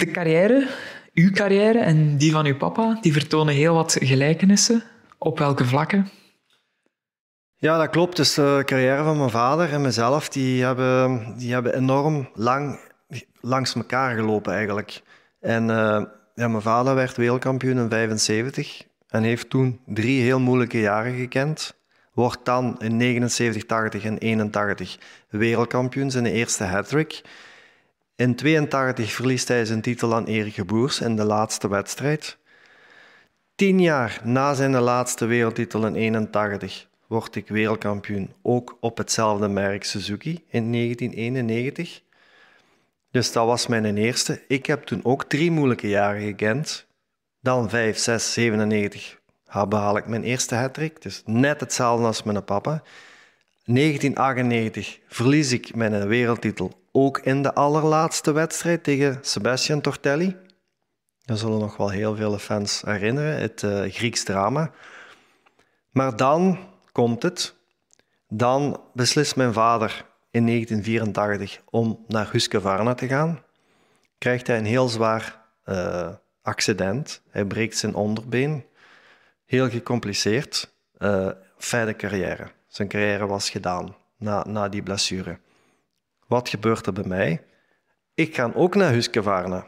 De carrière, uw carrière en die van uw papa, die vertonen heel wat gelijkenissen. Op welke vlakken? Ja, dat klopt. Dus de eh, carrière van mijn vader en mezelf, die hebben, die hebben enorm lang langs elkaar gelopen eigenlijk. En eh, ja, mijn vader werd wereldkampioen in 75 en heeft toen drie heel moeilijke jaren gekend. Wordt dan in 79, 80 en 81 wereldkampioen, zijn de eerste hat-trick. In 82 verliest hij zijn titel aan Erik Boers in de laatste wedstrijd. Tien jaar na zijn laatste wereldtitel in 81 word ik wereldkampioen, ook op hetzelfde merk Suzuki in 1991. Dus dat was mijn eerste. Ik heb toen ook drie moeilijke jaren gekend. Dan 5, 6, 97 behaal ik mijn eerste hattrick. Dus net hetzelfde als mijn papa. 1998 verlies ik mijn wereldtitel ook in de allerlaatste wedstrijd tegen Sebastian Tortelli. Dat zullen nog wel heel veel fans herinneren, het eh, Grieks drama. Maar dan komt het. Dan beslist mijn vader in 1984 om naar Husqvarna te gaan. Krijgt hij een heel zwaar eh, accident. Hij breekt zijn onderbeen. Heel gecompliceerd. Uh, fijne carrière. Zijn carrière was gedaan na, na die blessure. Wat gebeurt er bij mij? Ik ga ook naar Husqvarna.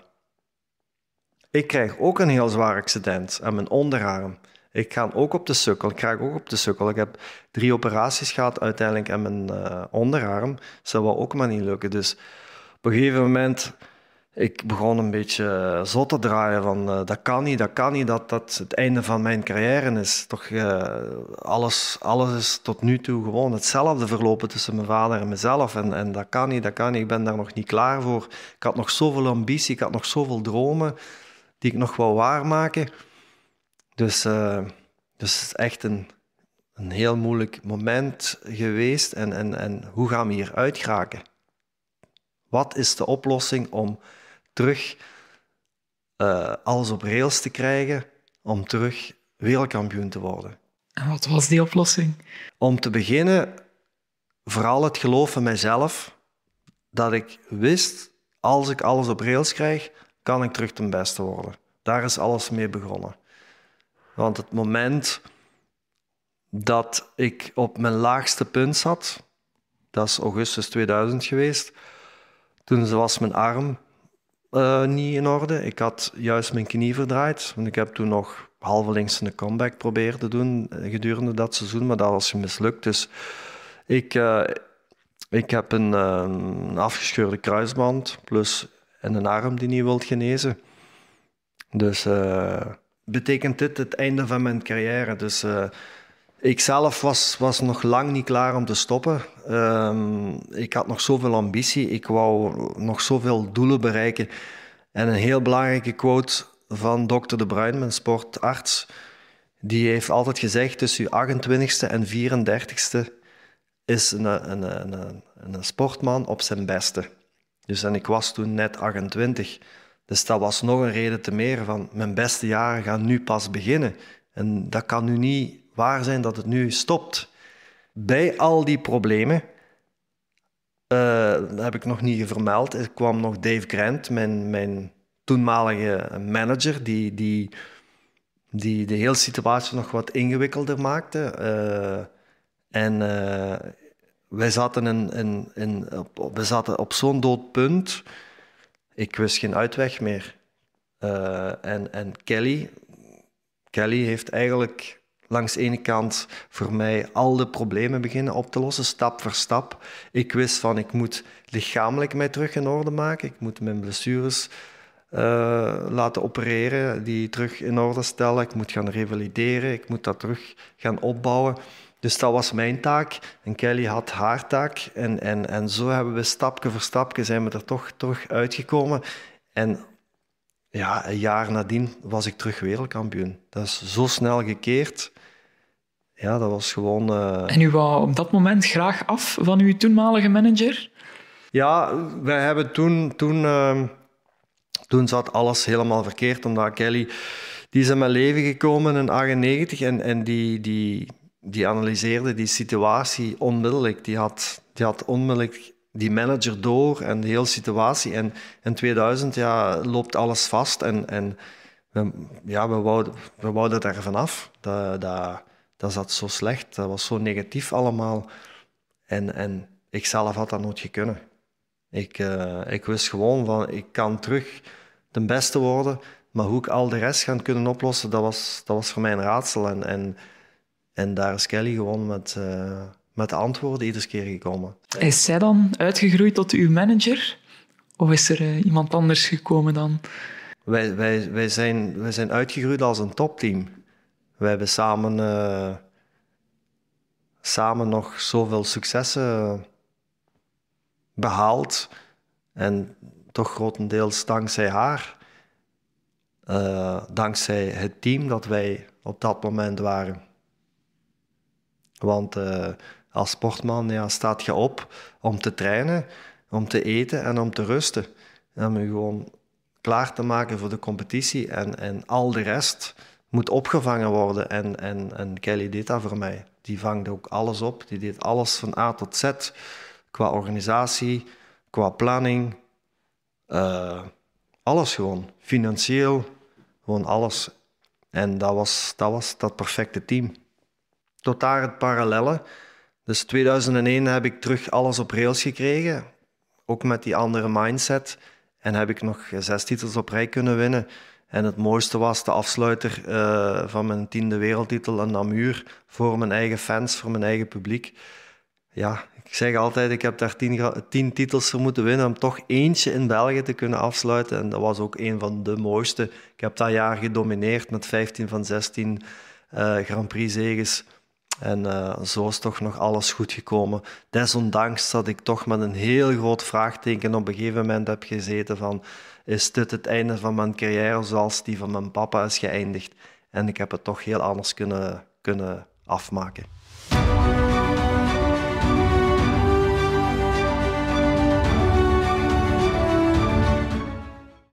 Ik krijg ook een heel zwaar accident aan mijn onderarm. Ik ga ook op de sukkel. Ik krijg ook op de sukkel. Ik heb drie operaties gehad uiteindelijk aan mijn eh, onderarm. Zal dat ook maar niet lukken. Dus op een gegeven moment ik begon een beetje eh, zot te draaien van eh, dat kan niet, dat kan niet, dat dat het einde van mijn carrière is. Toch, eh, alles, alles is tot nu toe gewoon hetzelfde verlopen tussen mijn vader en mezelf. En, en dat kan niet, dat kan niet, ik ben daar nog niet klaar voor. Ik had nog zoveel ambitie, ik had nog zoveel dromen die ik nog wou waarmaken. Dus, uh, dus echt een, een heel moeilijk moment geweest. En, en, en hoe gaan we hier geraken? Wat is de oplossing om terug eh, alles op rails te krijgen om terug wereldkampioen te worden. En wat was die oplossing? Om te beginnen, vooral het geloof in mijzelf, dat ik wist, als ik alles op rails krijg, kan ik terug ten beste worden. Daar is alles mee begonnen. Want het moment dat ik op mijn laagste punt zat, dat is augustus 2000 geweest, toen was mijn arm eh, niet in orde. Ik had juist mijn knie verdraaid. Want ik heb toen nog links een comeback proberen te doen gedurende dat seizoen, maar dat was mislukt. Dus ik, eh, ik heb een, uh, een afgescheurde kruisband plus een arm die niet wilt genezen. Dus betekent dit het einde van mijn carrière? Dus ik zelf was, was nog lang niet klaar om te stoppen. Ehm, ik had nog zoveel ambitie. Ik wou nog zoveel doelen bereiken. En een heel belangrijke quote van Dr. De Bruin, mijn sportarts, die heeft altijd gezegd: tussen je 28ste en 34ste is een, een, een, een, sportman op zijn beste. Dus en ik was toen net 28. Dus dat was nog een reden te meer van mijn beste jaren gaan nu pas beginnen. En dat kan nu niet waar zijn dat het nu stopt. Bij al die problemen, eh, heb ik nog niet vermeld, er kwam nog Dave Grant, mijn, mijn toenmalige manager, die, die, die de hele situatie nog wat ingewikkelder maakte. Eh, en eh, wij zaten, in, in, in, op, we zaten op zo'n dood punt. Ik wist geen uitweg meer. Uh, en, en Kelly, Kelly heeft eigenlijk langs de ene kant voor mij al de problemen beginnen op te lossen, stap voor stap. Ik wist van ik moet lichamelijk mij terug in orde maken. Ik moet mijn blessures eh, laten opereren, die terug in orde stellen. Ik moet gaan revalideren, ik moet dat terug gaan opbouwen. Dus dat was mijn taak en Kelly had haar taak. En, en, en zo hebben we stapje voor stapje zijn we er toch terug uitgekomen. En ja, een jaar nadien was ik terug wereldkampioen. Dat is zo snel gekeerd. Ja, dat was gewoon... Eh, en u wou op dat moment graag af van uw toenmalige manager? Ja, wij hebben toen... Toen, ehm, toen zat alles helemaal verkeerd, omdat Kelly... Die is in mijn leven gekomen in 98 en, en die, die, die analyseerde die situatie onmiddellijk. Die had, die had onmiddellijk die manager door en de hele situatie. En in 2000 ja, loopt alles vast en, en we, ja, we, wouden, we wouden daar vanaf. Dat, dat, dat zat zo slecht, dat was zo negatief allemaal. En, en ik zelf had dat nooit gekunnen. Ik, eh, ik wist gewoon van, ik kan terug de beste worden, maar hoe ik al de rest ga kunnen oplossen, dat was, dat was voor mij een raadsel. En, en, en daar is Kelly gewoon met... Eh, met de antwoorden iedere keer gekomen. Is zij dan uitgegroeid tot uw manager? Of is er eh, iemand anders gekomen dan? Wij, wij, wij, zijn, wij zijn uitgegroeid als een topteam. Wij hebben samen, eh, samen nog zoveel successen behaald. En toch grotendeels dankzij haar. Eh, dankzij het team dat wij op dat moment waren. Want als sportman ja, staat je op om te trainen, om te eten en om te rusten. En om je gewoon klaar te maken voor de competitie. En, en al de rest moet opgevangen worden. En, en, en Kelly deed dat voor mij. Die vangde ook alles op. Die deed alles van A tot Z. Qua organisatie, qua planning. Eh, alles gewoon. Financieel, gewoon alles. En dat was dat, was dat perfecte team. Tot daar het parallellen dus 2001 heb ik terug alles op rails gekregen, ook met die andere mindset. En heb ik nog zes titels op rij kunnen winnen. En het mooiste was de afsluiter eh, van mijn tiende wereldtitel in Namur voor mijn eigen fans, voor mijn eigen publiek. Ja, ik zeg altijd, ik heb daar tien, titels voor moeten winnen om toch eentje in België te kunnen afsluiten. En dat was ook een van de mooiste. Ik heb dat jaar gedomineerd met 15 van 16 eh, Grand Prix zegens. En eh, zo is toch nog alles goed gekomen. Desondanks dat ik toch met een heel groot vraagteken op een gegeven moment heb gezeten van is dit het einde van mijn carrière zoals die van mijn papa is geëindigd? En ik heb het toch heel anders kunnen, kunnen afmaken.